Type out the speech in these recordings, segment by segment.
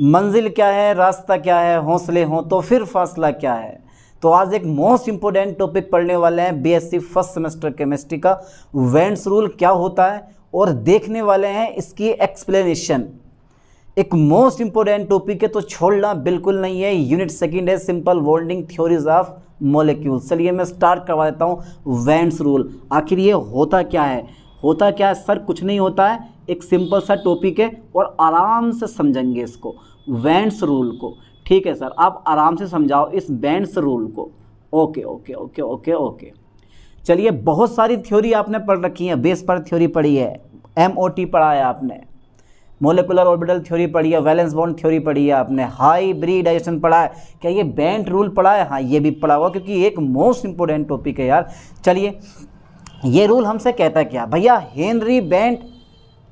मंजिल क्या है रास्ता क्या है हौसले हों तो फिर फासला क्या है तो आज एक मोस्ट इंपॉर्टेंट टॉपिक पढ़ने वाले हैं बीएससी फर्स्ट सेमेस्टर केमिस्ट्री का वेंट्स रूल क्या होता है और देखने वाले हैं इसकी एक्सप्लेनेशन एक मोस्ट इंपॉर्टेंट टॉपिक है तो छोड़ना बिल्कुल नहीं है यूनिट सेकंड है simple wording theories of molecule चलिए मैं स्टार्ट करवा देता हूँ वेंट्स रूल आखिर ये होता क्या है होता क्या है सर कुछ नहीं होता है एक सिंपल सा टॉपिक है और आराम से समझेंगे इसको वैंड्स रूल को ठीक है सर आप आराम से समझाओ इस बैंड्स रूल को okay okay okay okay okay चलिए बहुत सारी थ्योरी आपने पढ़ रखी है बेस पर थ्योरी पढ़ी है एम ओ टी पढ़ा है आपने मोलिकुलर ऑर्बिटल थ्योरी पढ़ी है वैलेंस बॉन्ड थ्योरी पढ़ी है आपने ब्रीडाइजेशन पढ़ा है क्या ये बैंड रूल पढ़ा है हाँ ये भी पढ़ा हुआ क्योंकि एक मोस्ट इंपॉर्टेंट टॉपिक है यार चलिए ये रूल हमसे कहता है क्या भैया हेनरी बैंड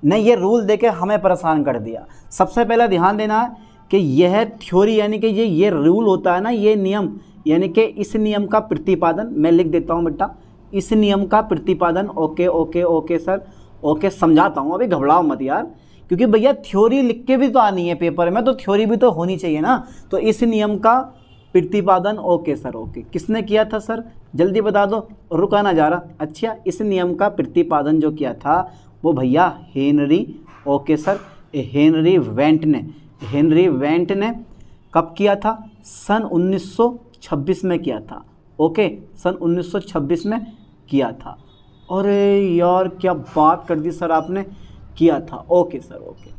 ने ये रूल दे के हमें परेशान कर दिया सबसे पहला ध्यान देना है कि यह थ्योरी यानी कि ये ये रूल होता है ना ये नियम यानी कि इस नियम का प्रतिपादन मैं लिख देता हूँ बेटा इस नियम का प्रतिपादन okay okay okay sir okay समझाता हूँ अभी घबराओ मत यार क्योंकि भैया थ्योरी लिख के भी तो आनी है पेपर में तो थ्योरी भी तो होनी चाहिए ना तो इस नियम का प्रतिपादन ओके सर ओके किसने किया था सर जल्दी बता दो रुका ना जा रहा अच्छा इस नियम का प्रतिपादन जो किया था वो भैया Henry okay sir Henry Bent ने हेनरी वेंट ने कब किया था सन 1926 में किया था ओके सन 1926 में किया था अरे यार क्या बात कर दी सर आपने किया था ओके सर ओके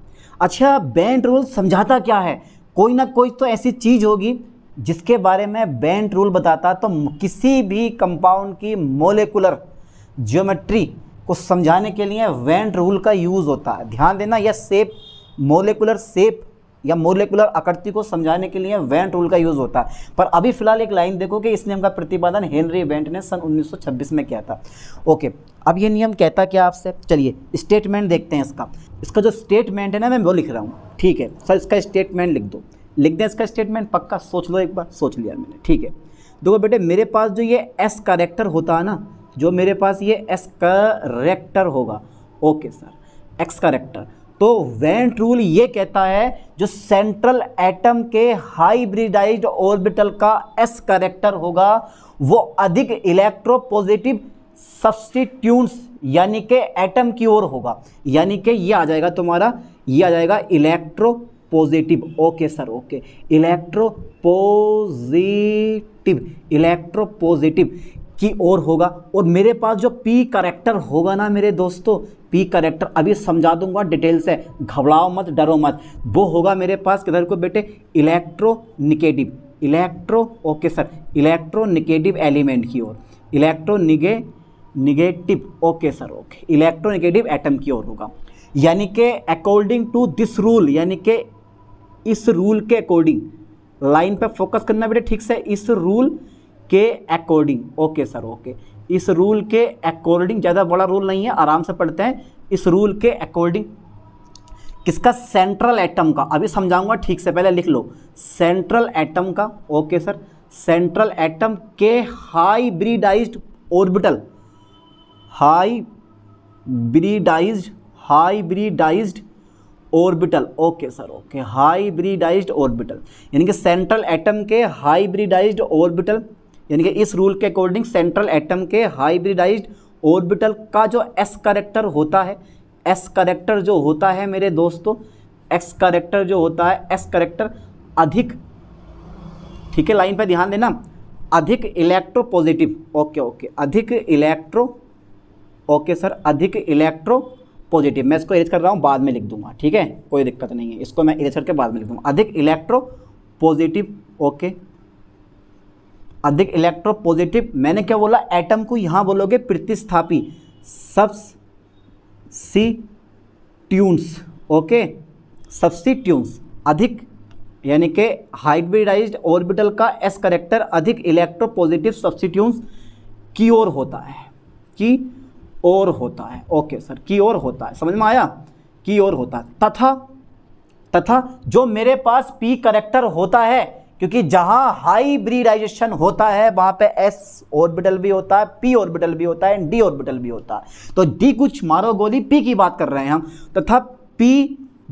अच्छा बैंड रूल समझाता क्या है कोई ना कोई तो ऐसी चीज़ होगी जिसके बारे में बैंड रूल बताता तो किसी भी कंपाउंड की मोलिकुलर ज्योमेट्री को समझाने के लिए वेंट रूल का यूज़ होता है ध्यान देना यह सेप मोलिकुलर सेप या मोलिकुलर आकृति को समझाने के लिए वेंट रूल का यूज़ होता है पर अभी फिलहाल एक लाइन देखो कि इस नियम का प्रतिपादन हेनरी वेंट ने सन 1926 में किया था ओके अब ये नियम कहता क्या आपसे चलिए स्टेटमेंट देखते हैं इसका इसका जो स्टेटमेंट है ना मैं वो लिख रहा हूँ ठीक है सर इसका स्टेटमेंट लिख दो लिख दें इसका स्टेटमेंट पक्का सोच लो एक बार सोच लिया मैंने ठीक है देखो बेटे मेरे पास जो ये एस करेक्टर होता है ना जो मेरे पास ये एस करेक्टर होगा ओके सर एक्स करेक्टर तो वेंट रूल ये कहता है जो सेंट्रल एटम के हाइब्रिडाइज ऑर्बिटल का एस करेक्टर होगा वो अधिक पॉजिटिव सब्सटीट्यूंट्स यानी कि एटम की ओर होगा यानी कि ये आ जाएगा तुम्हारा ये आ जाएगा electropositive okay sir okay electropositive electropositive की ओर होगा और मेरे पास जो पी करेक्टर होगा ना मेरे दोस्तों पी करेक्टर अभी समझा दूंगा डिटेल से घबराओ मत डरो मत वो होगा मेरे पास किधर को बेटे electronegative electro okay sir electronegative element की ओर इलेक्ट्रो निगे negative okay sir okay electronegative atom की ओर होगा यानी कि अकॉर्डिंग टू दिस रूल यानी कि इस रूल के अकॉर्डिंग लाइन पर फोकस करना बेटे ठीक से इस रूल के अकॉर्डिंग ओके सर ओके इस रूल के अकॉर्डिंग ज़्यादा बड़ा रूल नहीं है आराम से पढ़ते हैं इस रूल के अकॉर्डिंग किसका सेंट्रल एटम का अभी समझाऊंगा ठीक से पहले लिख लो सेंट्रल एटम का ओके सर सेंट्रल एटम के hybridised orbital hybridised hybridised orbital okay sir okay ब्रिडाइज ऑर्बिटल यानी कि सेंट्रल एटम के हाइब्रिडाइज्ड ऑर्बिटल यानी कि इस रूल के अकॉर्डिंग सेंट्रल एटम के हाइब्रिडाइज्ड ऑर्बिटल का जो एस करेक्टर होता है एस करेक्टर जो होता है मेरे दोस्तों एक्स करेक्टर जो होता है एस करेक्टर अधिक ठीक है लाइन पर ध्यान देना अधिक इलेक्ट्रो पॉजिटिव ओके ओके अधिक इलेक्ट्रो ओके सर अधिक इलेक्ट्रो पॉजिटिव मैं इसको इरेज कर रहा हूँ बाद में लिख दूंगा ठीक है कोई दिक्कत नहीं है इसको मैं इरेज करके बाद में लिख दूँगा अधिक इलेक्ट्रो पॉजिटिव ओके अधिक इलेक्ट्रो पॉजिटिव मैंने क्या बोला एटम को यहाँ बोलोगे प्रतिस्थापी substituents okay substituents अधिक यानी कि हाइब्रिडाइज ऑर्बिटल का एस करेक्टर अधिक इलेक्ट्रो इलेक्ट्रोपॉजिटिव सब्सिट्यून्स की ओर होता है की ओर होता है ओके सर की ओर होता है समझ में आया की ओर होता है तथा तथा जो मेरे पास पी करेक्टर होता है क्योंकि जहां हाइब्रिडाइजेशन होता है वहां पे एस ऑर्बिटल भी होता है पी ऑर्बिटल भी होता है एंड डी ऑर्बिटल भी होता है तो डी कुछ मारो गोली पी की बात कर रहे हैं हम तथा तो पी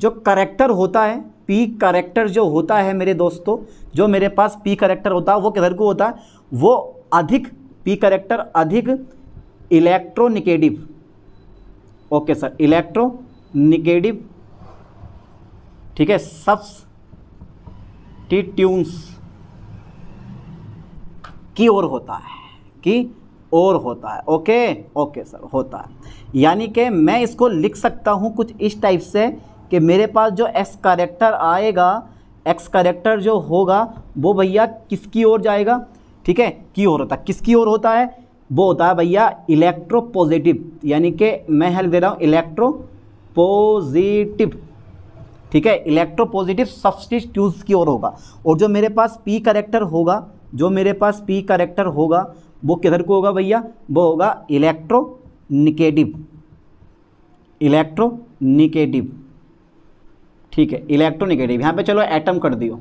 जो करेक्टर होता है पी करेक्टर जो होता है मेरे दोस्तों जो मेरे पास पी करेक्टर होता है वो किधर को होता है वो अधिक पी करेक्टर अधिक इलेक्ट्रोनिकेटिव ओके सर इलेक्ट्रोनिकेटिव ठीक है सब्स टी ट्यून्स की ओर होता है कि और होता है ओके ओके सर होता है यानी कि मैं इसको लिख सकता हूँ कुछ इस टाइप से कि मेरे पास जो एस करेक्टर आएगा एक्स करेक्टर जो होगा वो भैया किसकी ओर जाएगा ठीक है की ओर होता है किसकी ओर होता है वो होता है भैया इलेक्ट्रो पॉजिटिव यानी कि मैं हेल्प दे रहा हूँ इलेक्ट्रो पॉजिटिव ठीक है इलेक्ट्रोपॉजिटिव सब्सटीट्यूज की ओर होगा और जो मेरे पास पी करेक्टर होगा जो मेरे पास पी करेक्टर होगा वो किधर को होगा भैया वो होगा इलेक्ट्रो निकेटिव इलेक्ट्रो निकेटिव ठीक है इलेक्ट्रो निकेटिव यहाँ पे चलो एटम कर दियो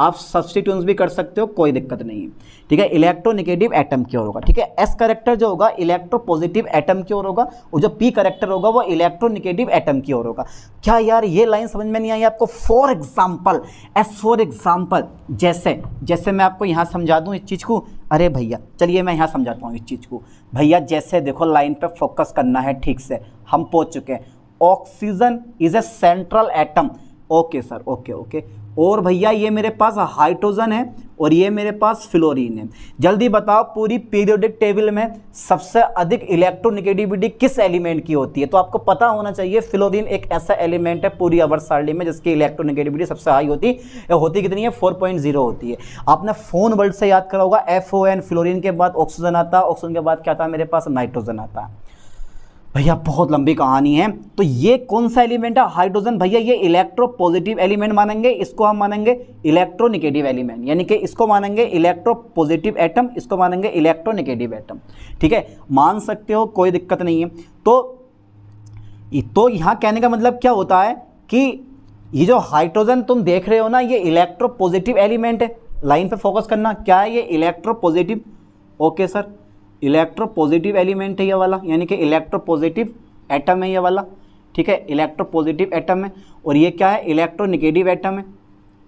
आप सब्सटीट्यूंस भी कर सकते हो कोई दिक्कत नहीं है ठीक है इलेक्ट्रोनिगेटिव एटम की ओर होगा ठीक है एस करेक्टर जो होगा इलेक्ट्रो पॉजिटिव एटम ओर होगा और जो पी करेक्टर होगा वो इलेक्ट्रोनिगेटिव एटम ओर होगा क्या यार ये लाइन समझ में नहीं आई आपको for example as for example जैसे जैसे मैं आपको यहाँ समझा दूँ इस चीज़ को अरे भैया चलिए मैं यहाँ समझाता हूँ इस चीज़ को भैया जैसे देखो लाइन पर फोकस करना है ठीक से हम पहुँच चुके हैं oxygen is a central atom okay sir okay okay और भैया ये मेरे पास हाइड्रोजन है और ये मेरे पास फ्लोरीन है जल्दी बताओ पूरी पीरियोडिक टेबल में सबसे अधिक इलेक्ट्रोनिगेटिविटी किस एलिमेंट की होती है तो आपको पता होना चाहिए फ्लोरीन एक ऐसा एलिमेंट है पूरी अवर सारणी में जिसकी इलेक्ट्रोनिगेटिविटी सबसे हाई होती है होती कितनी है 4.0 होती है आपने फोन वर्ल्ड से याद करा होगा एफ ओ एन फ्लोरिन के बाद ऑक्सीजन आता ऑक्सीजन के बाद क्या आता मेरे पास नाइट्रोजन आता है भैया बहुत लंबी कहानी है तो ये कौन सा एलिमेंट है हाइड्रोजन भैया ये इलेक्ट्रो पॉजिटिव एलिमेंट मानेंगे इसको हम मानेंगे इलेक्ट्रोनिगेटिव एलिमेंट यानी कि इसको मानेंगे इलेक्ट्रो पॉजिटिव एटम इसको मानेंगे इलेक्ट्रोनिगेटिव एटम ठीक है मान सकते हो कोई दिक्कत नहीं है तो तो यहाँ कहने का मतलब क्या होता है कि ये जो हाइड्रोजन तुम देख रहे हो ना ये इलेक्ट्रो पॉजिटिव एलिमेंट है लाइन पर फोकस करना क्या है ये electropositive okay sir electropositive element है ये वाला यानी कि इलेक्ट्रोपॉजिटिव एटम है ये वाला ठीक है इलेक्ट्रोपॉजिटिव एटम है और ये क्या है इलेक्ट्रोनिगेटिव एटम है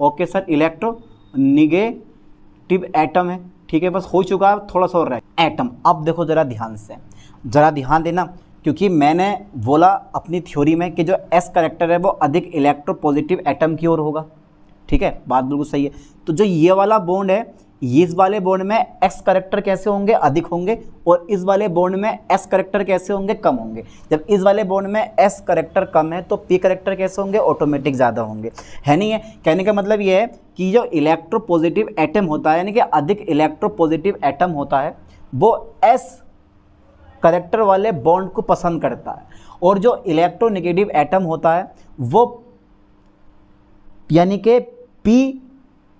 okay sir electronegative atom है ठीक है बस हो चुका है थोड़ा सा और रहा है एटम अब देखो ज़रा ध्यान से ज़रा ध्यान देना क्योंकि मैंने बोला अपनी थ्योरी में कि जो एस करेक्टर है वो अधिक इलेक्ट्रोपॉजिटिव एटम की ओर होगा ठीक है बात बिल्कुल सही है तो जो ये वाला बॉन्ड है इस वाले बोन में एक्स करेक्टर कैसे होंगे अधिक होंगे और इस वाले बॉन्ड में एस करेक्टर कैसे होंगे कम होंगे जब इस वाले बॉन्ड में एस करेक्टर कम है तो पी करेक्टर कैसे होंगे ऑटोमेटिक ज़्यादा होंगे है नहीं है कहने का मतलब ये है कि जो इलेक्ट्रो पॉजिटिव एटम होता है यानी कि अधिक इलेक्ट्रो पॉजिटिव एटम होता है वो एस करेक्टर वाले बॉन्ड को पसंद करता है और जो इलेक्ट्रोनिगेटिव एटम होता है वो यानी कि पी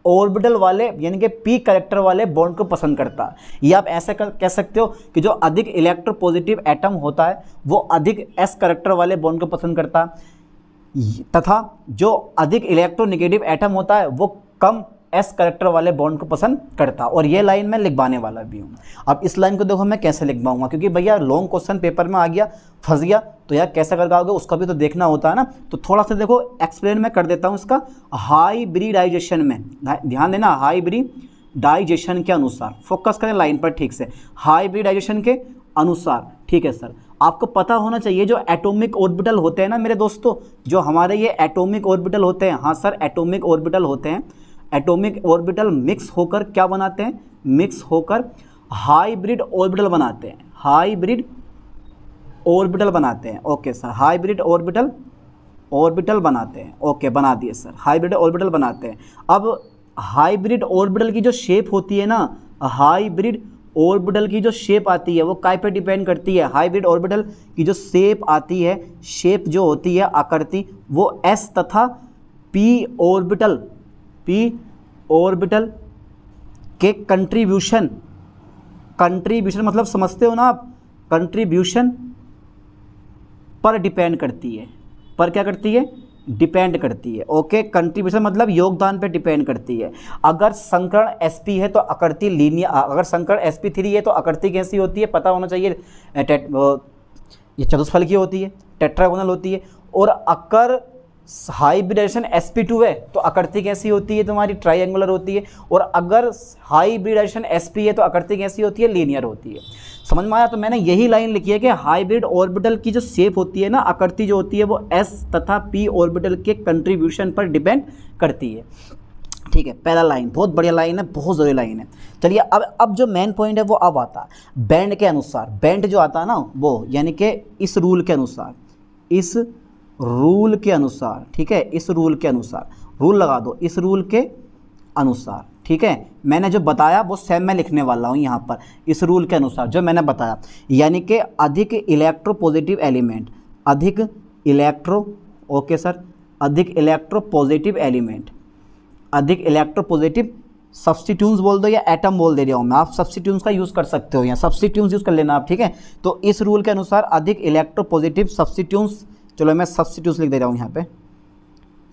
ऑर्बिटल वाले यानी कि पी कलेक्टर वाले बॉन्ड को पसंद करता या आप ऐसा कर, कह सकते हो कि जो अधिक इलेक्ट्रो पॉजिटिव एटम होता है वो अधिक एस करेक्टर वाले बॉन्ड को पसंद करता तथा जो अधिक इलेक्ट्रोनिगेटिव एटम होता है वो कम एस करेक्टर वाले बॉन्ड को पसंद करता और ये लाइन मैं लिखवाने वाला भी हूँ अब इस लाइन को देखो मैं कैसे लिखवाऊंगा क्योंकि भैया लॉन्ग क्वेश्चन पेपर में आ गया फंस गया तो यार कैसे करवाओगे उसका भी तो देखना होता है ना तो थोड़ा सा देखो एक्सप्लेन मैं कर देता हूँ इसका हाइब्रिडाइजेशन में ध्यान देना हाइब्रिड डाइजेशन के अनुसार फोकस करें लाइन पर ठीक से हाइब्रिडाइजेशन के अनुसार ठीक है सर आपको पता होना चाहिए जो एटॉमिक ऑर्बिटल होते हैं ना मेरे दोस्तों जो हमारे ये एटॉमिक ऑर्बिटल होते हैं हाँ सर एटॉमिक ऑर्बिटल होते हैं एटॉमिक ऑर्बिटल मिक्स होकर क्या बनाते हैं मिक्स होकर हाईब्रिड ऑर्बिटल बनाते हैं हाईब्रिड ऑर्बिटल बनाते हैं okay sir hybrid orbital orbital बनाते हैं ओके बना दिए सर हाईब्रिड ऑर्बिटल बनाते हैं अब हाईब्रिड ऑर्बिटल की जो शेप होती है ना हाईब्रिड ऑर्बिटल की जो शेप आती है वो काय पर डिपेंड करती है हाइब्रिड ऑर्बिटल की जो शेप आती है शेप जो होती है आकृति वो एस तथा पी ऑर्बिटल पी ऑर्बिटल के कंट्रीब्यूशन कंट्रीब्यूशन मतलब समझते हो ना आप कंट्रीब्यूशन पर डिपेंड करती है पर क्या करती है डिपेंड करती है ओके कंट्रीब्यूशन मतलब योगदान पे डिपेंड करती है अगर संकरण एसपी है तो अकर्ती लीनियर अगर संकरण एसपी थ्री है तो अकर्ती कैसी होती है पता होना चाहिए ये चतुष्फल की होती है टेट्रागोनल होती है और अकर हाइब्रिडेशन एस पी टू है तो आकृति कैसी होती है तुम्हारी ट्राइंगुलर होती है और अगर हाइब्रिडेशन एस पी है तो आकृति कैसी होती है लीनियर होती है समझ में आया तो मैंने यही लाइन लिखी है कि हाइब्रिड ऑर्बिटल की जो शेप होती है ना आकृति जो होती है वो एस तथा पी ऑर्बिटल के कंट्रीब्यूशन पर डिपेंड करती है ठीक है पहला लाइन बहुत बढ़िया लाइन है बहुत ज़रूरी लाइन है चलिए अब अब जो मेन पॉइंट है वो अब आता है बैंड के अनुसार बैंड जो आता है ना वो यानी कि इस रूल के अनुसार इस रूल के अनुसार ठीक है इस रूल के अनुसार रूल लगा दो इस रूल के अनुसार ठीक है मैंने जो बताया वो सेम मैं लिखने वाला हूँ यहाँ पर इस रूल के अनुसार जो मैंने बताया यानी कि अधिक इलेक्ट्रो पॉजिटिव एलिमेंट अधिक इलेक्ट्रो ओके सर अधिक इलेक्ट्रो पॉजिटिव एलिमेंट अधिक इलेक्ट्रो पॉजिटिव सब्सिट्यून्स बोल दो या एटम बोल दे रहा हूँ मैं आप सब्सिट्यून्स का यूज़ कर सकते हो या सब्सिट्यून्स यूज़ कर लेना आप ठीक है तो इस रूल के अनुसार अधिक इलेक्ट्रो पॉजिटिव सब्सिट्यूंस चलो मैं सब्सिट्यूट लिख दे रहा हूँ यहाँ पे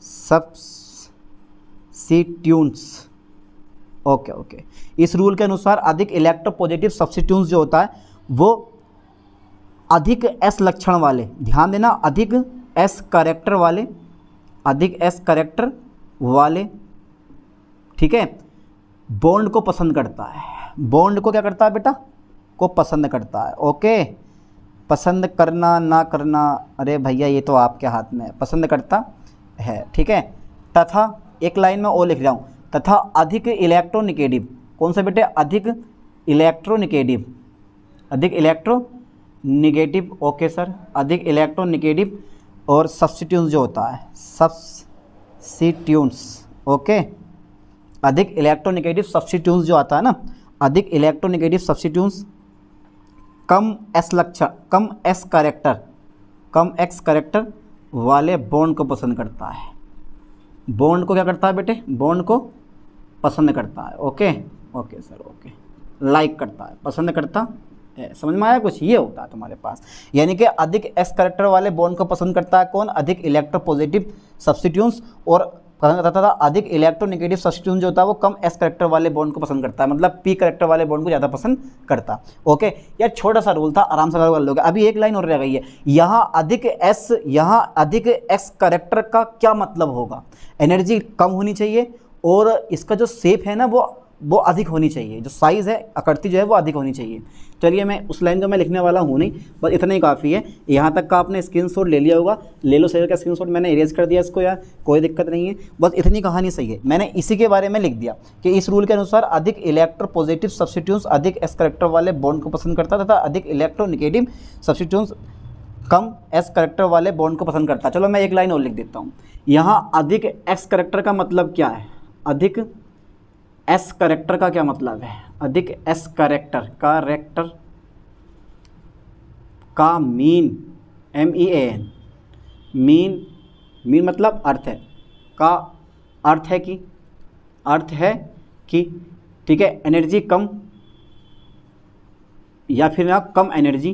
सब्सिट्यून्स ओके ओके इस रूल के अनुसार अधिक इलेक्ट्रोपोजिटिव सब्सिट्यून्स जो होता है वो अधिक एस लक्षण वाले ध्यान देना अधिक एस करेक्टर वाले अधिक एस करेक्टर वाले ठीक है बॉन्ड को पसंद करता है बॉन्ड को क्या करता है बेटा को पसंद करता है ओके पसंद करना ना करना अरे भैया ये तो आपके हाथ में है पसंद करता है ठीक है तथा एक लाइन में ओ लिख रहा हूँ तथा अधिक इलेक्ट्रोनिकेटिव कौन सा बेटे अधिक इलेक्ट्रोनिकेटिव अधिक इलेक्ट्रो निगेटिव ओके सर अधिक इलेक्ट्रोनिगेटिव और सब्सिट्यून्स जो होता है सब्सिट्यून्स ओके अधिक निगेटिव सब्सिट्यून्स जो आता है ना अधिक निगेटिव सब्सिट्यून्स कम एस लक्षण कम एस करेक्टर कम एक्स करेक्टर वाले बॉन्ड को पसंद करता है बॉन्ड को क्या करता है बेटे बॉन्ड को पसंद करता है okay okay sir okay like करता है पसंद करता है समझ में आया कुछ ये होता है तुम्हारे पास यानी कि अधिक एस करेक्टर वाले बॉन्ड को पसंद करता है कौन अधिक पॉजिटिव सब्सिट्यूंस और पसंद करता था तो अधिक इलेक्ट्रोनेगेटिव सब्सटीट्यूशन जो होता है वो कम एस करेक्टर वाले बॉन्ड को पसंद करता है मतलब पी करेक्टर वाले बॉन्ड को ज़्यादा पसंद करता ओके यार छोटा सा रूल था आराम से कर लोगे अभी एक लाइन और रह गई है यहाँ अधिक एस यहाँ अधिक एक्स करेक्टर का क्या मतलब होगा एनर्जी कम होनी चाहिए और इसका जो सेप है ना वो वो अधिक होनी चाहिए जो साइज़ है अकड़ती जो है वो अधिक होनी चाहिए चलिए मैं उस लाइन का मैं लिखने वाला हूँ नहीं बस इतना ही काफ़ी है यहाँ तक का आपने स्क्रीन शॉट ले लिया होगा ले लो सेल का स्क्रीन शॉट मैंने इरेज कर दिया इसको यार कोई दिक्कत नहीं है बस इतनी कहानी सही है मैंने इसी के बारे में लिख दिया कि इस रूल के अनुसार अधिक इलेक्ट्रो पॉजिटिव सब्सिट्यूंस अधिक एस करेक्टर वाले बॉन्ड को पसंद करता तथा अधिक इलेक्ट्रोनिगेटिव सब्सिट्यूंस कम एस करेक्टर वाले बॉन्ड को पसंद करता चलो मैं एक लाइन और लिख देता हूँ यहाँ अधिक एक्स करेक्टर का मतलब क्या है अधिक एस करेक्टर का क्या मतलब है अधिक एस करेक्टर करेक्टर का mean M E N mean mean मतलब अर्थ है का अर्थ है कि अर्थ है कि ठीक है एनर्जी कम या फिर ना कम एनर्जी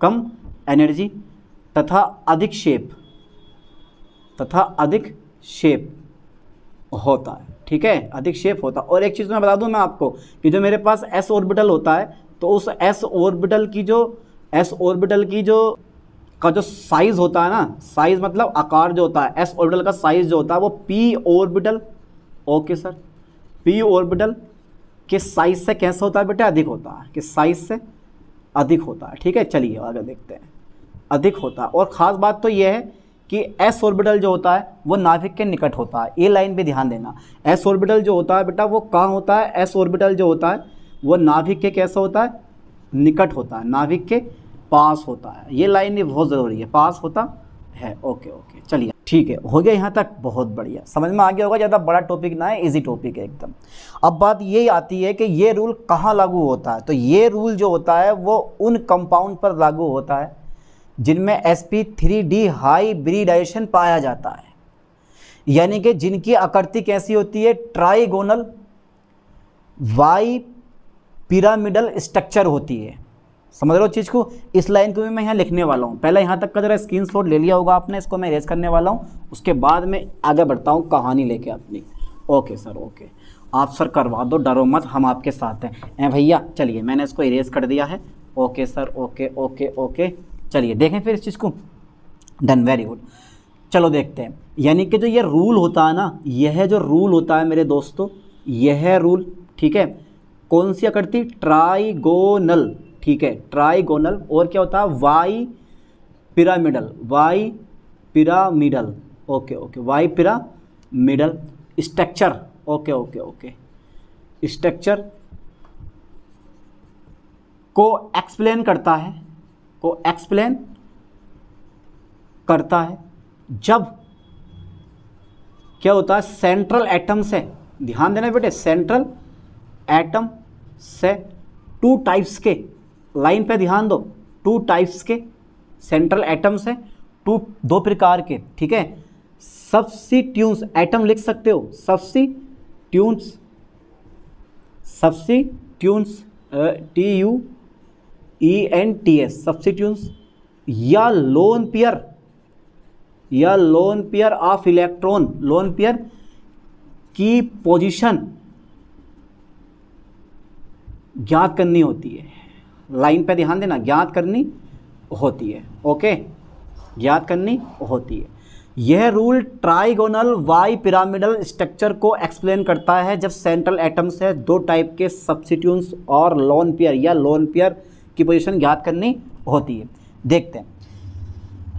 कम एनर्जी तथा अधिक शेप तथा अधिक शेप होता है ठीक है अधिक शेप होता है और एक चीज़ तो मैं बता दूं मैं आपको कि जो मेरे पास एस ऑर्बिटल होता है तो उस एस ऑर्बिटल की जो एस ऑर्बिटल की जो का जो साइज़ होता है ना साइज़ मतलब आकार जो होता है एस ऑर्बिटल का साइज़ जो होता है वो p orbital okay sir p orbital के साइज़ से कैसा होता है बेटा अधिक होता है किस साइज़ से अधिक होता है ठीक है चलिए आगे देखते हैं अधिक होता है और ख़ास बात तो यह है कि एस ऑर्बिटल जो होता है वो नाभिक के निकट होता है ए लाइन पे ध्यान देना एस ऑर्बिटल जो होता है बेटा वो कहाँ होता है एस ऑर्बिटल जो होता है वो नाभिक के कैसा होता है निकट होता है नाभिक के पास होता है ये लाइन भी बहुत ज़रूरी है पास होता है ओके ओके चलिए ठीक है हो गया यहाँ तक बहुत बढ़िया समझ में आ गया होगा ज़्यादा बड़ा टॉपिक ना है इजी टॉपिक है एकदम अब बात ये आती है कि ये रूल कहाँ लागू होता है तो ये रूल जो होता है वो उन कंपाउंड पर लागू होता है जिनमें s P three d hybridisation पाया जाता है यानी कि जिनकी आकृति कैसी होती है ट्राइगोनल वाई पिरामिडल स्ट्रक्चर होती है समझ लो चीज़ को इस लाइन को भी मैं यहाँ लिखने वाला हूँ पहले यहाँ तक का जरा स्क्रीन शॉट ले लिया होगा आपने इसको मैं रेस करने वाला हूँ उसके बाद में आगे बढ़ता हूँ कहानी लेके अपनी ओके सर ओके आप सर करवा दो डरो मत हम आपके साथ हैं ए भैया चलिए मैंने इसको इरेज कर दिया है okay sir okay okay okay चलिए देखें फिर इस चीज़ को डन वेरी गुड चलो देखते हैं यानी कि जो ये रूल होता है ना यह जो रूल होता है मेरे दोस्तों यह रूल ठीक है कौन सी अकड़ती ट्राइगोनल ठीक है ट्राइगोनल और क्या होता है bipyramidal bipyramidal okay okay bipyramidal structure okay okay okay structure को एक्सप्लेन करता है को एक्सप्लेन करता है जब क्या होता है सेंट्रल एटम से ध्यान देना बेटे सेंट्रल एटम से टू टाइप्स के लाइन पे ध्यान दो टू टाइप्स के सेंट्रल एटम से टू दो प्रकार के ठीक है ट्यून्स एटम लिख सकते हो substituents substituents T U E N T S substituents या लोन पियर या lone pair of electron lone pair की पोजीशन ज्ञात करनी होती है लाइन पे ध्यान देना ज्ञात करनी होती है ओके ज्ञात करनी होती है यह rule trigonal bipyramidal structure को एक्सप्लेन करता है जब सेंट्रल एटम्स है दो टाइप के सब्सिट्यूंस और लोन पियर या लोन पियर की पोजीशन ज्ञात करनी होती है देखते हैं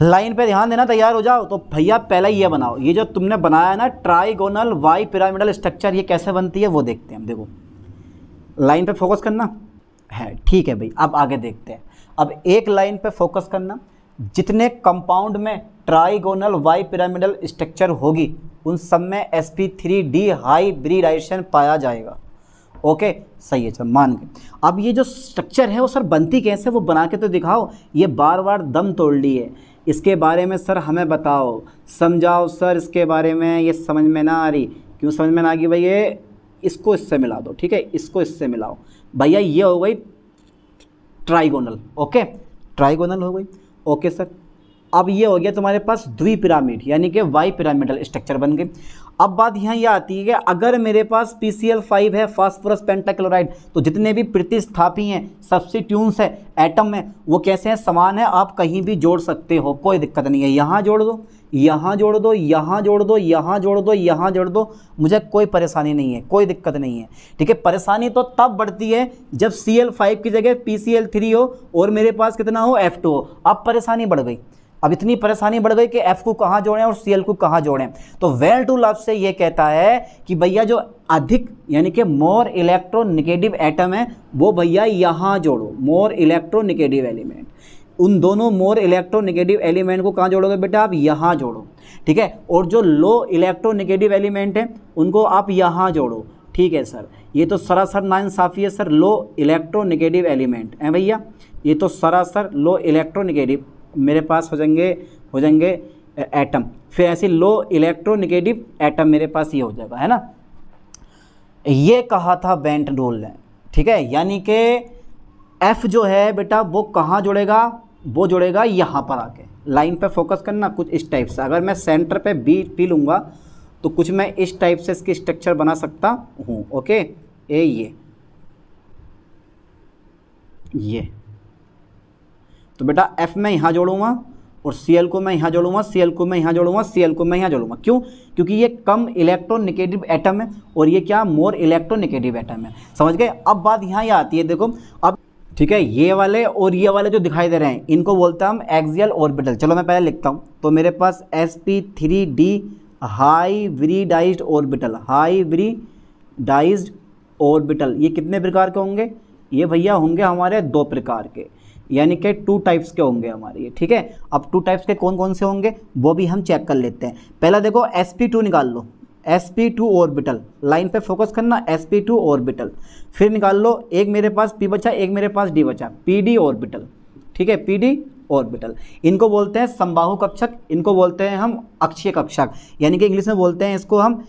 लाइन पे ध्यान देना तैयार हो जाओ तो भैया पहले ये बनाओ ये जो तुमने बनाया ना ट्राइगोनल वाई पिरामिडल स्ट्रक्चर ये कैसे बनती है वो देखते हैं हम देखो लाइन पे फोकस करना है ठीक है भाई अब आगे देखते हैं अब एक लाइन पे फोकस करना जितने कंपाउंड में ट्राइगोनल वाई पिरामिडल स्ट्रक्चर होगी उन सब में S P three D hybridisation पाया जाएगा ओके सही है सर मान गए अब ये जो स्ट्रक्चर है वो सर बनती कैसे वो बना के तो दिखाओ ये बार बार दम तोड़ ली है इसके बारे में सर हमें बताओ समझाओ सर इसके बारे में ये समझ में ना आ रही क्यों समझ में ना आ गई भाई ये इसको इससे मिला दो ठीक है इसको इससे मिलाओ भैया ये हो गई ट्राइगोनल ओके ट्राइगोनल हो गई ओके सर अब ये हो गया तुम्हारे पास पिरामिड यानी कि वाई पिरामिडल स्ट्रक्चर बन गई अब बात यहाँ यह आती है कि अगर मेरे पास पी सी एल फाइव है फास्फोरस पेंटाक्लोराइड तो जितने भी प्रतिस्थापी हैं सब्सिट्यून्स है एटम में वो कैसे हैं समान है आप कहीं भी जोड़ सकते हो कोई दिक्कत नहीं है यहाँ जोड़ दो यहाँ जोड़ दो यहाँ जोड़ दो यहाँ जोड़ दो यहाँ जोड़ दो मुझे कोई परेशानी नहीं है कोई दिक्कत नहीं है ठीक है परेशानी तो तब बढ़ती है जब सी एल फाइव की जगह पी सी एल थ्री हो और मेरे पास कितना हो एफ टू हो अब परेशानी बढ़ गई अब इतनी परेशानी बढ़ गई कि एफ को कहाँ जोड़ें और सी को कहाँ जोड़ें तो वेल टू लव से ये कहता है कि भैया जो अधिक यानी कि मोर इलेक्ट्रोनिगेटिव एटम है वो भैया यहाँ जोड़ो मोर इलेक्ट्रोनिगेटिव एलिमेंट उन दोनों मोर इलेक्ट्रोनिगेटिव एलिमेंट को कहाँ जोड़ोगे बेटा आप यहाँ जोड़ो ठीक है और जो लो इलेक्ट्रोनिगेटिव एलिमेंट है उनको आप यहाँ जोड़ो ठीक है सर ये तो सरासर नाइंसाफ़ी है सर लो इलेक्ट्रोनिगेटिव एलिमेंट है भैया ये तो सरासर लो इलेक्ट्रोनिगेटिव मेरे पास हो जाएंगे हो जाएंगे एटम फिर ऐसे लो इलेक्ट्रोनिगेटिव एटम मेरे पास ये हो जाएगा है ना ये कहा था बेंट डोल ने ठीक है यानी कि एफ जो है बेटा वो कहाँ जुड़ेगा वो जुड़ेगा यहाँ पर आके लाइन पे फोकस करना कुछ इस टाइप से अगर मैं सेंटर पे बी पी लूँगा तो कुछ मैं इस टाइप से इसकी स्ट्रक्चर बना सकता हूँ ओके ए ये ये तो बेटा एफ मैं यहाँ जोड़ूंगा और सी को मैं यहाँ जोड़ूंगा सी को मैं यहाँ जोड़ूंगा सी को मैं यहाँ जोड़ूंगा क्यों क्योंकि ये कम इलेक्ट्रोनिगेटिव एटम है और ये क्या मोर इलेक्ट्रोनिगेटिव एटम है समझ गए अब बात यहाँ यह आती है देखो अब ठीक है ये वाले और ये वाले जो दिखाई दे रहे हैं इनको बोलते हैं हम एक्सियल ऑर्बिटल चलो मैं पहले लिखता हूँ तो मेरे पास S P three D hybridised orbital डाइज ऑर्बिटल ये कितने प्रकार के होंगे ये भैया होंगे हमारे दो प्रकार के यानी कि टू टाइप्स के होंगे हमारे ये ठीक है अब टू टाइप्स के कौन कौन से होंगे वो भी हम चेक कर लेते हैं पहला देखो एस निकाल लो S P two orbital line पे फोकस करना एस पी टू ऑर्बिटल फिर निकाल लो एक मेरे पास पी बचा एक मेरे पास डी बचा पी डी ऑर्बिटल ठीक है पी डी ऑर्बिटल इनको बोलते हैं संबाहु कक्षक इनको बोलते हैं हम अक्षीय कक्षक यानी कि इंग्लिश में बोलते हैं इसको हम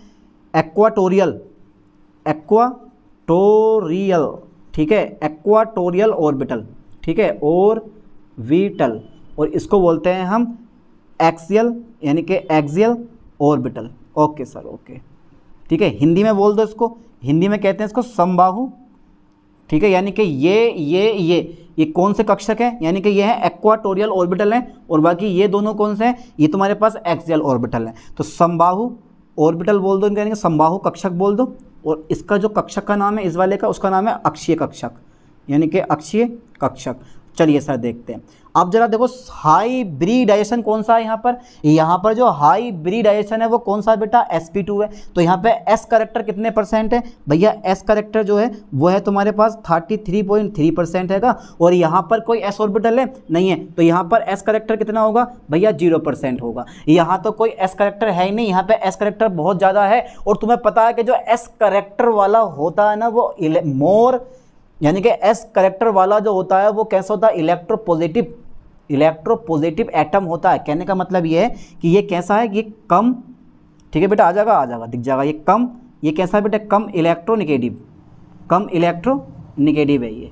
एक्वाटोरियल एक्वाटोरियल ठीक है एक्वाटोरियल ऑर्बिटल ठीक है और वीटल और इसको बोलते हैं हम एक्सियल यानी कि axial orbital okay sir okay ठीक है हिंदी में बोल दो इसको हिंदी में कहते हैं इसको संबाहु ठीक है यानी कि ये ये ये ये कौन से कक्षक हैं यानी कि ये है एक्वाटोरियल ऑर्बिटल हैं और बाकी ये दोनों कौन से हैं ये तुम्हारे पास एक्सियल ऑर्बिटल हैं तो संबाहु ऑर्बिटल बोल दो इनका यानी कि संबाहु कक्षक बोल दो और इसका जो कक्षक का नाम है इस वाले का उसका नाम है अक्षीय कक्षक यानी कि अक्षीय कक्षक चलिए सर देखते हैं अब जरा देखो हाई ब्रीडाइजेशन कौन सा है यहाँ पर यहाँ पर जो हाई ब्रीडाइजेशन है वो कौन सा बेटा sp2 है तो यहाँ पे s करेक्टर कितने परसेंट है भैया s करेक्टर जो है वो है तुम्हारे पास 33.3 परसेंट है और यहाँ पर कोई s ऑर्बिटल है नहीं है तो यहाँ पर s करेक्टर कितना होगा भैया जीरो परसेंट होगा यहाँ तो कोई एस करेक्टर है ही नहीं यहाँ पे एस करेक्टर बहुत ज़्यादा है और तुम्हें पता है कि जो एस करेक्टर वाला होता है ना वो मोर यानी कि एस करेक्टर वाला जो होता है वो कैसा होता है इलेक्ट्रोपोजिटिव इलेक्ट्रोपोजिटिव एटम होता है कहने का मतलब ये है कि ये कैसा है ये कम ठीक है बेटा आ जाएगा आ जाएगा दिख जाएगा ये कम ये कैसा है बेटा कम इलेक्ट्रोनिगेटिव कम इलेक्ट्रोनिगेटिव है ये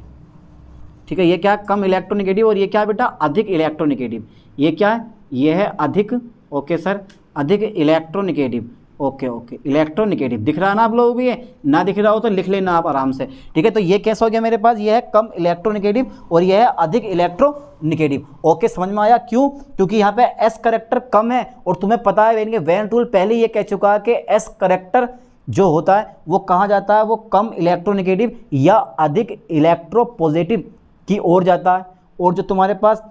ठीक है ये क्या कम इलेक्ट्रोनिगेटिव और ये क्या बेटा अधिक इलेक्ट्रोनिगेटिव ये क्या है ये है अधिक ओके सर अधिक इलेक्ट्रोनिगेटिव ओके ओके इलेक्ट्रोनिगेटिव दिख रहा ना आप लोगों को ये ना दिख रहा हो तो लिख लेना आप आराम से ठीक है तो ये कैसा हो गया मेरे पास ये है कम इलेक्ट्रोनिगेटिव और ये है अधिक इलेक्ट्रोनिगेटिव ओके समझ में आया क्यों क्योंकि यहाँ पे एस करेक्टर कम है और तुम्हें पता है इनके वैन टूल पहले ये कह चुका है कि एस करेक्टर जो होता है वो कहाँ जाता है वो कम इलेक्ट्रोनिगेटिव या अधिक इलेक्ट्रोपोजिटिव की ओर जाता है और जो तुम्हारे पास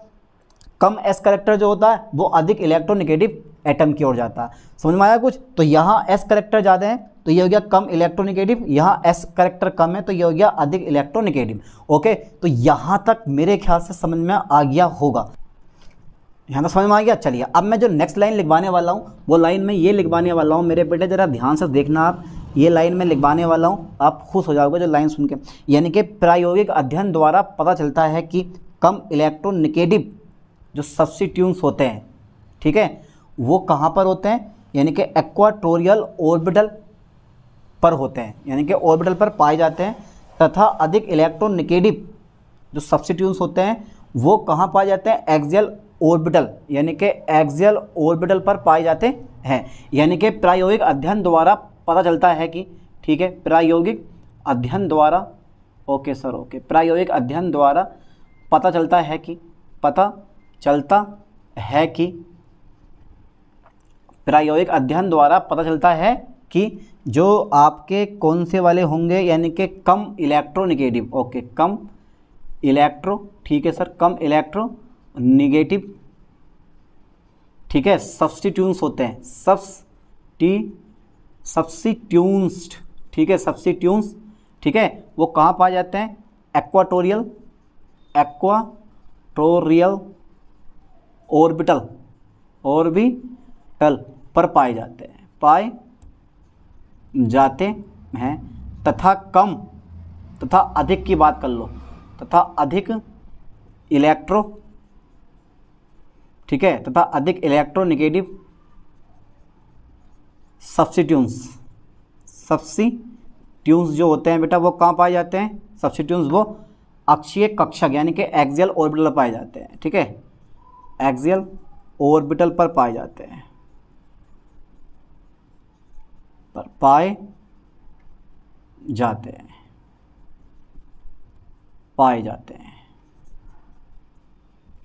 कम एस करेक्टर जो होता है वो अधिक इलेक्ट्रोनिगेटिव एटम की ओर जाता समझ में आया कुछ तो यहाँ एस करेक्टर ज़्यादा है तो ये हो गया कम इलेक्ट्रोनिगेटिव यहाँ एस करेक्टर कम है तो ये हो गया अधिक इलेक्ट्रोनिगेटिव ओके तो यहाँ तक मेरे ख्याल से समझ में आ गया होगा यहाँ तक समझ में आ गया चलिए अब मैं जो नेक्स्ट लाइन लिखवाने वाला हूँ वो लाइन में ये लिखवाने वाला हूँ मेरे बेटे ज़रा ध्यान से देखना आप ये लाइन में लिखवाने वाला हूँ आप खुश हो जाओगे जो लाइन सुन के यानी कि प्रायोगिक अध्ययन द्वारा पता चलता है कि कम इलेक्ट्रोनिगेटिव जो सब्सिट्यून्स होते हैं ठीक है वो कहाँ पर होते हैं यानी कि एक्वाटोरियल ऑर्बिटल पर होते हैं यानी कि ऑर्बिटल पर पाए जाते हैं तथा अधिक इलेक्ट्रोनिकेटिव जो सब्सिट्यूंस होते हैं वो कहाँ पाए जाते हैं एक्जियल ऑर्बिटल यानी कि एक्जियल ऑर्बिटल पर पाए जाते हैं यानी कि प्रायोगिक अध्ययन द्वारा पता चलता है कि ठीक है प्रायोगिक अध्ययन द्वारा ओके सर ओके प्रायोगिक अध्ययन द्वारा पता चलता है कि पता चलता है कि प्रायोगिक अध्ययन द्वारा पता चलता है कि जो आपके कौन से वाले होंगे यानी कि कम इलेक्ट्रोनिगेटिव ओके कम इलेक्ट्रो ठीक है सर कम इलेक्ट्रो निगेटिव ठीक है सब्सटीट्यून्स होते हैं सब्सटी सब्सिट्यून्स्ड ठीक है सब्सिट्यून्स ठीक है वो कहाँ पाए जाते हैं एक्वाटोरियल एक्वाटोरियल ऑर्बिटल ऑर्बिटल पर पाए जाते हैं पाए जाते हैं तथा कम तथा अधिक की बात कर लो तथा अधिक इलेक्ट्रो ठीक है तथा अधिक इलेक्ट्रोनिगेटिव सब्सिट्यूंस सब्सिट्यून्स जो होते हैं बेटा वो कहाँ पाए जाते हैं सब्सिट्यून्स वो अक्षीय कक्षक यानी कि एक्जियल ऑर्बिटल पाए जाते हैं ठीक है एक्जियल ऑर्बिटल पर पाए जाते हैं पर पाए जाते हैं पाए जाते हैं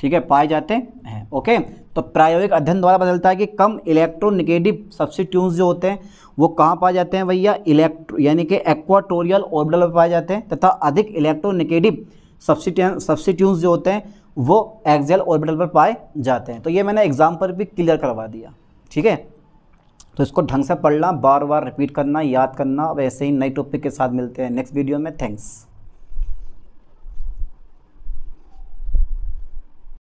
ठीक है पाए जाते हैं ओके तो प्रायोगिक अध्ययन द्वारा बदलता है कि कम इलेक्ट्रोनिगेटिव सब्सिट्यूंस जो होते हैं वो कहाँ पाए जाते हैं भैया इलेक्ट्रो यानी कि एक्वाटोरियल ऑर्बिटल पर पाए जाते हैं तथा अधिक इलेक्ट्रोनिगेटिव सब्सिट्यूं सब्सिट्यूंस जो होते हैं वो एक्जेल ऑर्बिटल पर पाए जाते हैं तो ये मैंने एग्जाम पर भी क्लियर करवा दिया ठीक है तो इसको ढंग से पढ़ना बार बार रिपीट करना याद करना वैसे ही नए टॉपिक के साथ मिलते हैं नेक्स्ट वीडियो में थैंक्स